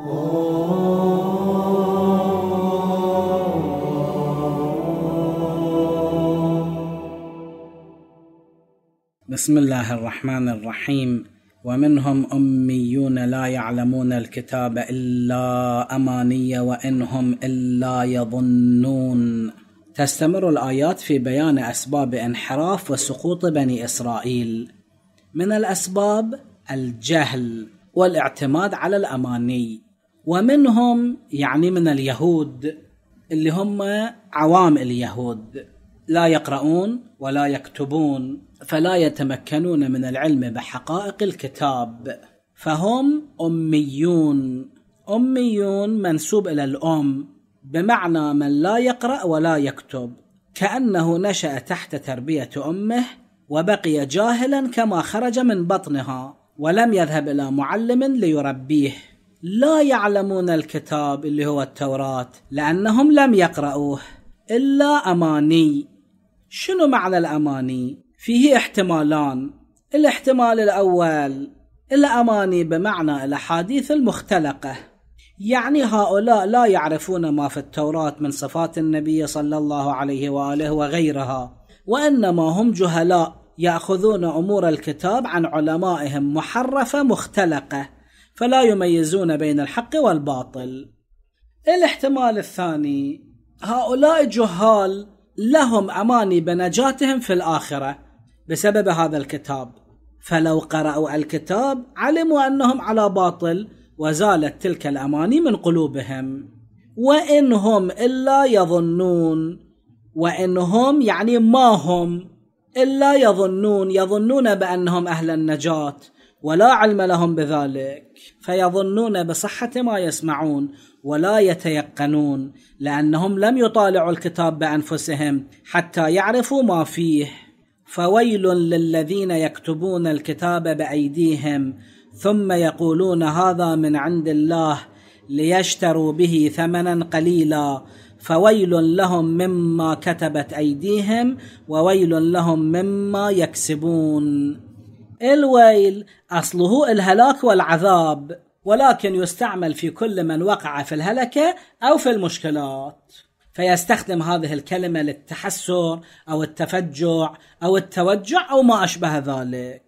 بسم الله الرحمن الرحيم ومنهم اميون لا يعلمون الكتاب الا اماني وانهم الا يظنون تستمر الايات في بيان اسباب انحراف وسقوط بني اسرائيل من الاسباب الجهل والاعتماد على الاماني ومنهم يعني من اليهود اللي هم عوام اليهود لا يقرؤون ولا يكتبون فلا يتمكنون من العلم بحقائق الكتاب فهم اميون اميون منسوب الى الام بمعنى من لا يقرا ولا يكتب كانه نشا تحت تربيه امه وبقي جاهلا كما خرج من بطنها ولم يذهب الى معلم ليربيه لا يعلمون الكتاب اللي هو التوراة لأنهم لم يقرأوه إلا أماني شنو معنى الأماني؟ فيه احتمالان الاحتمال الأول الأماني بمعنى الأحاديث المختلقة يعني هؤلاء لا يعرفون ما في التوراة من صفات النبي صلى الله عليه وآله وغيرها وإنما هم جهلاء يأخذون أمور الكتاب عن علمائهم محرفة مختلقة فلا يميزون بين الحق والباطل الاحتمال الثاني هؤلاء جهال لهم اماني بنجاتهم في الاخره بسبب هذا الكتاب فلو قرأوا الكتاب علموا انهم على باطل وزالت تلك الاماني من قلوبهم وان هم الا يظنون وان هم يعني ما هم الا يظنون يظنون بانهم اهل النجاه ولا علم لهم بذلك فيظنون بصحة ما يسمعون ولا يتيقنون لأنهم لم يطالعوا الكتاب بأنفسهم حتى يعرفوا ما فيه فويل للذين يكتبون الكتاب بأيديهم ثم يقولون هذا من عند الله ليشتروا به ثمنا قليلا فويل لهم مما كتبت أيديهم وويل لهم مما يكسبون الويل أصله الهلاك والعذاب ولكن يستعمل في كل من وقع في الهلكة أو في المشكلات فيستخدم هذه الكلمة للتحسر أو التفجع أو التوجع أو ما أشبه ذلك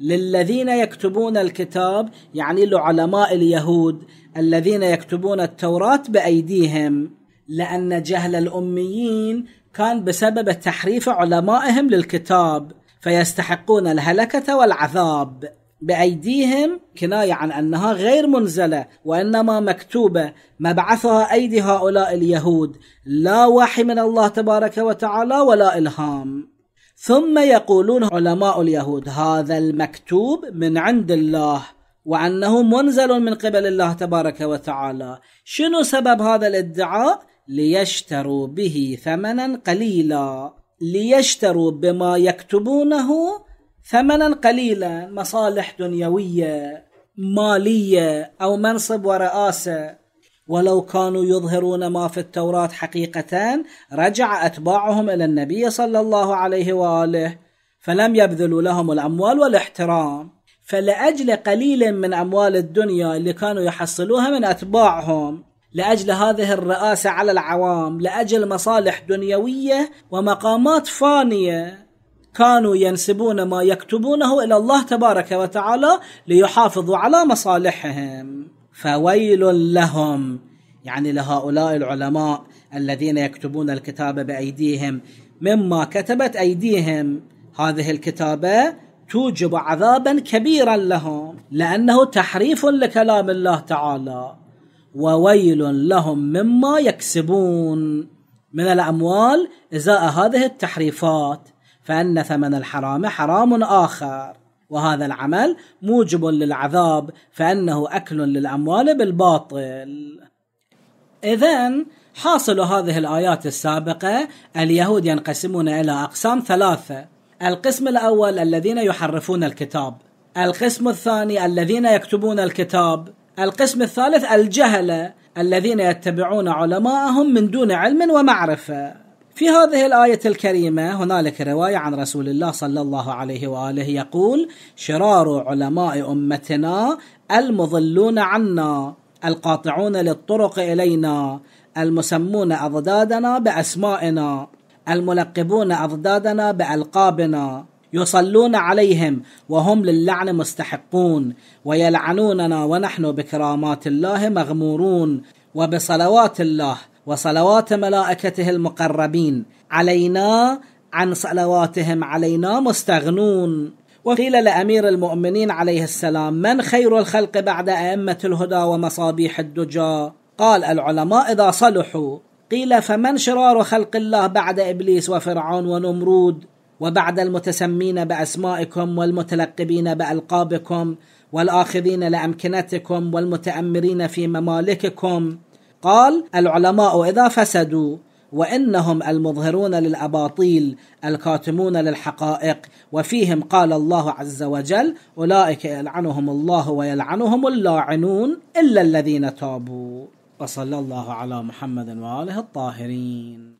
للذين يكتبون الكتاب يعني لعلماء اليهود الذين يكتبون التوراة بأيديهم لأن جهل الأميين كان بسبب تحريف علمائهم للكتاب فيستحقون الهلكة والعذاب بأيديهم كناية عن أنها غير منزلة وإنما مكتوبة مبعثها أيدي هؤلاء اليهود لا وحي من الله تبارك وتعالى ولا إلهام ثم يقولون علماء اليهود هذا المكتوب من عند الله وأنه منزل من قبل الله تبارك وتعالى شنو سبب هذا الادعاء ليشتروا به ثمنا قليلا ليشتروا بما يكتبونه ثمنا قليلا مصالح دنيويه ماليه او منصب ورئاسه ولو كانوا يظهرون ما في التوراه حقيقه رجع اتباعهم الى النبي صلى الله عليه واله فلم يبذلوا لهم الاموال والاحترام فلاجل قليل من اموال الدنيا اللي كانوا يحصلوها من اتباعهم لاجل هذه الرئاسه على العوام لاجل مصالح دنيويه ومقامات فانيه كانوا ينسبون ما يكتبونه الى الله تبارك وتعالى ليحافظوا على مصالحهم فويل لهم يعني لهؤلاء العلماء الذين يكتبون الكتاب بايديهم مما كتبت ايديهم هذه الكتابه توجب عذابا كبيرا لهم لانه تحريف لكلام الله تعالى وويل لهم مما يكسبون من الأموال إزاء هذه التحريفات فأن ثمن الحرام حرام آخر وهذا العمل موجب للعذاب فانه اكل للاموال بالباطل. اذا حاصل هذه الايات السابقه اليهود ينقسمون الى اقسام ثلاثه، القسم الاول الذين يحرفون الكتاب، القسم الثاني الذين يكتبون الكتاب، القسم الثالث الجهلة الذين يتبعون علماءهم من دون علم ومعرفة في هذه الآية الكريمة هنالك رواية عن رسول الله صلى الله عليه وآله يقول شرار علماء أمتنا المضلون عنا القاطعون للطرق إلينا المسمون أضدادنا بأسمائنا الملقبون أضدادنا بألقابنا يصلون عليهم وهم للعن مستحقون ويلعنوننا ونحن بكرامات الله مغمورون وبصلوات الله وصلوات ملائكته المقربين علينا عن صلواتهم علينا مستغنون وقيل لامير المؤمنين عليه السلام من خير الخلق بعد ائمه الهدى ومصابيح الدجى قال العلماء اذا صلحوا قيل فمن شرار خلق الله بعد ابليس وفرعون ونمرود وبعد المتسمين باسمائكم والمتلقبين بالقابكم والاخذين لامكنتكم والمتامرين في ممالككم قال العلماء اذا فسدوا وانهم المظهرون للاباطيل الكاتمون للحقائق وفيهم قال الله عز وجل اولئك يلعنهم الله ويلعنهم اللاعنون الا الذين تابوا وصلى الله على محمد واله الطاهرين